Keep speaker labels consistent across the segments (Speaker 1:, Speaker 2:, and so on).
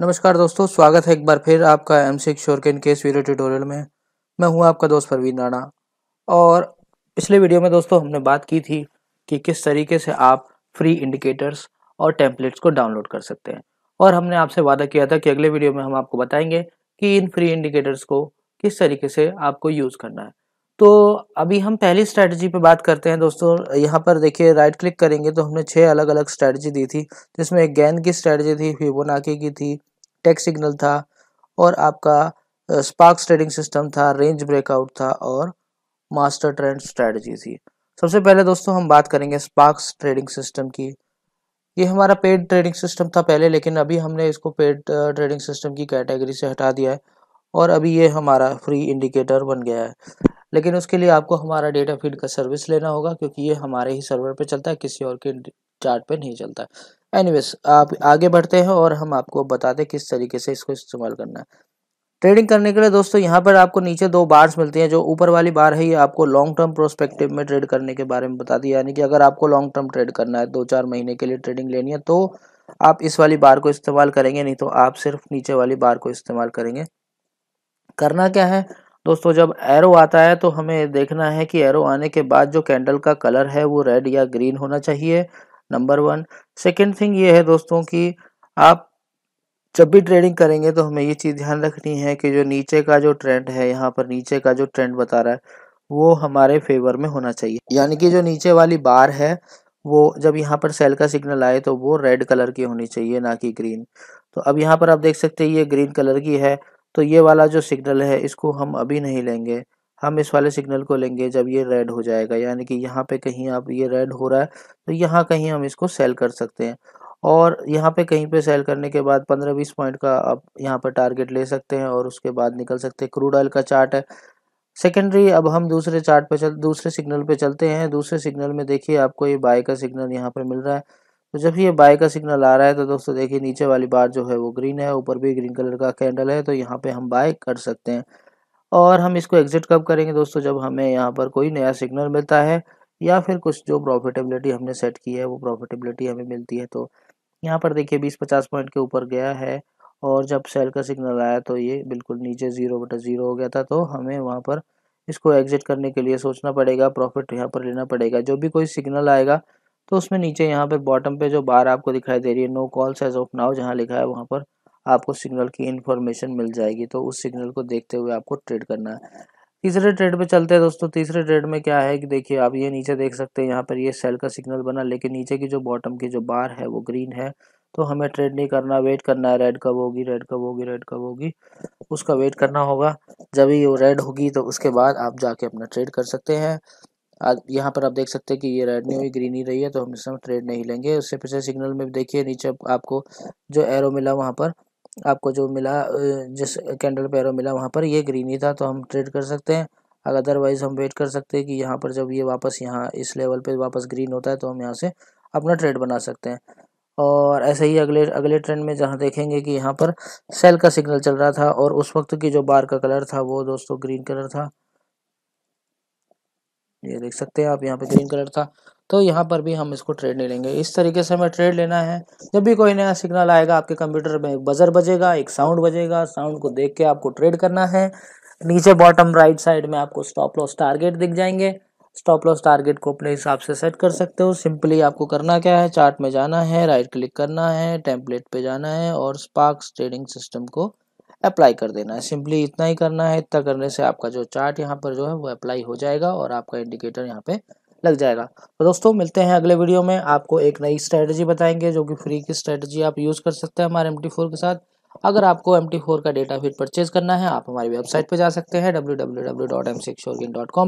Speaker 1: नमस्कार दोस्तों स्वागत है एक बार फिर आपका एम सी शोर के इन केस वीडियो ट्यूटोरियल में मैं हूं आपका दोस्त परवीन राणा और पिछले वीडियो में दोस्तों हमने बात की थी कि किस तरीके से आप फ्री इंडिकेटर्स और टेम्पलेट्स को डाउनलोड कर सकते हैं और हमने आपसे वादा किया था कि अगले वीडियो में हम आपको बताएंगे कि इन फ्री इंडिकेटर्स को किस तरीके से आपको यूज़ करना है तो अभी हम पहली स्ट्रैटेजी पे बात करते हैं दोस्तों यहाँ पर देखिए राइट क्लिक करेंगे तो हमने छह अलग अलग स्ट्रेटजी दी थी जिसमें गेंद की स्ट्रेटजी थी फिबोनाकी की थी टेक सिग्नल था और आपका स्पार्क्स ट्रेडिंग सिस्टम था रेंज ब्रेकआउट था और मास्टर ट्रेंड स्ट्रेटजी थी सबसे पहले दोस्तों हम बात करेंगे स्पार्क्स ट्रेडिंग सिस्टम की ये हमारा पेड ट्रेडिंग सिस्टम था पहले लेकिन अभी हमने इसको पेड ट्रेडिंग सिस्टम की कैटेगरी से हटा दिया है और अभी ये हमारा फ्री इंडिकेटर बन गया है लेकिन उसके लिए आपको हमारा डेटा फीड का सर्विस लेना होगा क्योंकि ये हमारे ही सर्वर पे चलता है किसी और के चार्ट पे नहीं चलता एनीवेज आप आगे बढ़ते हैं और हम आपको बताते हैं किस तरीके से इसको इस्तेमाल करना है ट्रेडिंग करने के लिए दोस्तों यहाँ पर आपको नीचे दो बार्स मिलती हैं जो ऊपर वाली बार है ये आपको लॉन्ग टर्म प्रोस्पेक्टिव में ट्रेड करने के बारे में बताती है यानी कि अगर आपको लॉन्ग टर्म ट्रेड करना है दो चार महीने के लिए ट्रेडिंग लेनी है तो आप इस वाली बार को इस्तेमाल करेंगे नहीं तो आप सिर्फ नीचे वाली बार को इस्तेमाल करेंगे करना क्या है दोस्तों जब एरो आता है तो हमें देखना है कि एरो आने के बाद जो कैंडल का कलर है वो रेड या ग्रीन होना चाहिए नंबर वन सेकेंड थिंग ये है दोस्तों कि आप जब भी ट्रेडिंग करेंगे तो हमें ये चीज़ ध्यान रखनी है कि जो नीचे का जो ट्रेंड है यहाँ पर नीचे का जो ट्रेंड बता रहा है वो हमारे फेवर में होना चाहिए यानी कि जो नीचे वाली बार है वो जब यहाँ पर सेल का सिग्नल आए तो वो रेड कलर की होनी चाहिए ना कि ग्रीन तो अब यहाँ पर आप देख सकते हैं ये ग्रीन कलर की है तो ये वाला जो सिग्नल है इसको हम अभी नहीं लेंगे हम इस वाले सिग्नल को लेंगे जब ये रेड हो जाएगा यानी कि यहाँ पे कहीं आप ये रेड हो रहा है तो यहाँ कहीं हम इसको सेल कर सकते हैं और यहाँ पे कहीं पे सेल करने के बाद 15-20 पॉइंट का आप यहाँ पर टारगेट ले सकते हैं और उसके बाद निकल सकते हैं क्रूड ऑयल का चार्ट है सेकेंडरी अब हम दूसरे चार्ट पे चल दूसरे सिग्नल पे चलते हैं दूसरे सिग्नल में देखिए आपको ये बाय का सिग्नल यहाँ पर मिल रहा है तो जब ये बाय का सिग्नल आ रहा है तो दोस्तों देखिए नीचे वाली बार जो है वो ग्रीन है ऊपर भी ग्रीन कलर का कैंडल है तो यहाँ पे हम बाय कर सकते हैं और हम इसको एग्जिट कब करेंगे दोस्तों जब हमें यहाँ पर कोई नया सिग्नल मिलता है या फिर कुछ जो प्रॉफिटेबिलिटी हमने सेट की है वो प्रॉफिटेबिलिटी हमें मिलती है तो यहाँ पर देखिए बीस पचास पॉइंट के ऊपर गया है और जब सेल का सिग्नल आया तो ये बिल्कुल नीचे ज़ीरो बटा ज़ीरो हो गया था तो हमें वहाँ पर इसको एग्जिट करने के लिए सोचना पड़ेगा प्रॉफिट यहाँ पर लेना पड़ेगा जो भी कोई सिग्नल आएगा तो उसमें नीचे यहाँ पर बॉटम पे जो बार आपको दिखाई दे रही है no calls as of now जहाँ लिखा है वहाँ पर आपको सिग्नल की इन्फॉर्मेशन मिल जाएगी तो उस सिग्नल को देखते हुए आपको ट्रेड करना है तीसरे ट्रेड पे चलते हैं दोस्तों तीसरे ट्रेड में क्या है कि देखिए आप ये नीचे देख सकते हैं यहाँ पर ये सेल का सिग्नल बना लेकिन नीचे की जो बॉटम की जो बार है वो ग्रीन है तो हमें ट्रेड नहीं करना वेट करना है रेड कब होगी रेड कब होगी रेड कब होगी उसका वेट करना होगा जब ये रेड होगी तो उसके बाद आप जाके अपना ट्रेड कर सकते हैं यहाँ पर आप देख सकते हैं कि ये रेड नहीं हुई ग्रीन ही रही है तो हम इसमें ट्रेड नहीं लेंगे उससे पीछे सिग्नल में देखिए नीचे आपको जो एरो मिला वहाँ पर आपको जो मिला जिस कैंडल पे एरो मिला वहाँ पर ये ग्रीन ही था तो हम ट्रेड कर सकते हैं अगर अदरवाइज हम वेट कर सकते हैं कि यहाँ पर जब ये वापस यहाँ इस लेवल पर वापस ग्रीन होता है तो हम यहाँ से अपना ट्रेड बना सकते हैं और ऐसे ही अगले अगले ट्रेंड में जहाँ देखेंगे कि यहाँ पर सेल का सिग्नल चल रहा था और उस वक्त की जो बार का कलर था वो दोस्तों ग्रीन कलर था ये देख सकते हैं आप यहाँ पे ग्रीन कलर था तो यहाँ पर भी हम इसको ट्रेड नहीं लेंगे इस तरीके से हमें ट्रेड लेना है जब भी कोई नया सिग्नल आएगा आपके कंप्यूटर में एक बजर बजेगा एक साउंड बजेगा साउंड को देख के आपको ट्रेड करना है नीचे बॉटम राइट साइड में आपको स्टॉप लॉस टारगेट दिख जाएंगे स्टॉप लॉस टारगेट को अपने हिसाब से सेट कर सकते हो सिंपली आपको करना क्या है चार्ट में जाना है राइट क्लिक करना है टेम्पलेट पे जाना है और स्पार्क्स ट्रेडिंग सिस्टम को अप्लाई कर देना है सिंपली इतना ही करना है इतना करने से आपका जो चार्ट यहाँ पर जो है वो अप्लाई हो जाएगा और आपका इंडिकेटर यहाँ पे लग जाएगा तो दोस्तों मिलते हैं अगले वीडियो में आपको एक नई स्ट्रैटेजी बताएंगे जो कि फ्री की स्ट्रैटेजी आप यूज़ कर सकते हैं हमारे एम के साथ अगर आपको एम का डेटा फिर परचेज करना है आप हमारी वेबसाइट पर जा सकते हैं डब्ल्यू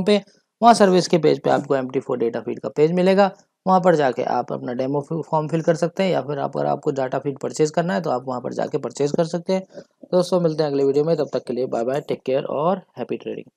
Speaker 1: पे वहाँ सर्विस के पेज पे आपको एम डेटा फीड का पेज मिलेगा वहाँ पर जाके आप अपना डेमो फॉर्म फिल कर सकते हैं या फिर अगर आपको डाटा फीड परचेज करना है तो आप वहाँ पर जाके परचेज कर सकते हैं दोस्तों मिलते हैं अगले वीडियो में तब तक के लिए बाय बाय टेक केयर और हैप्पी ट्रेडिंग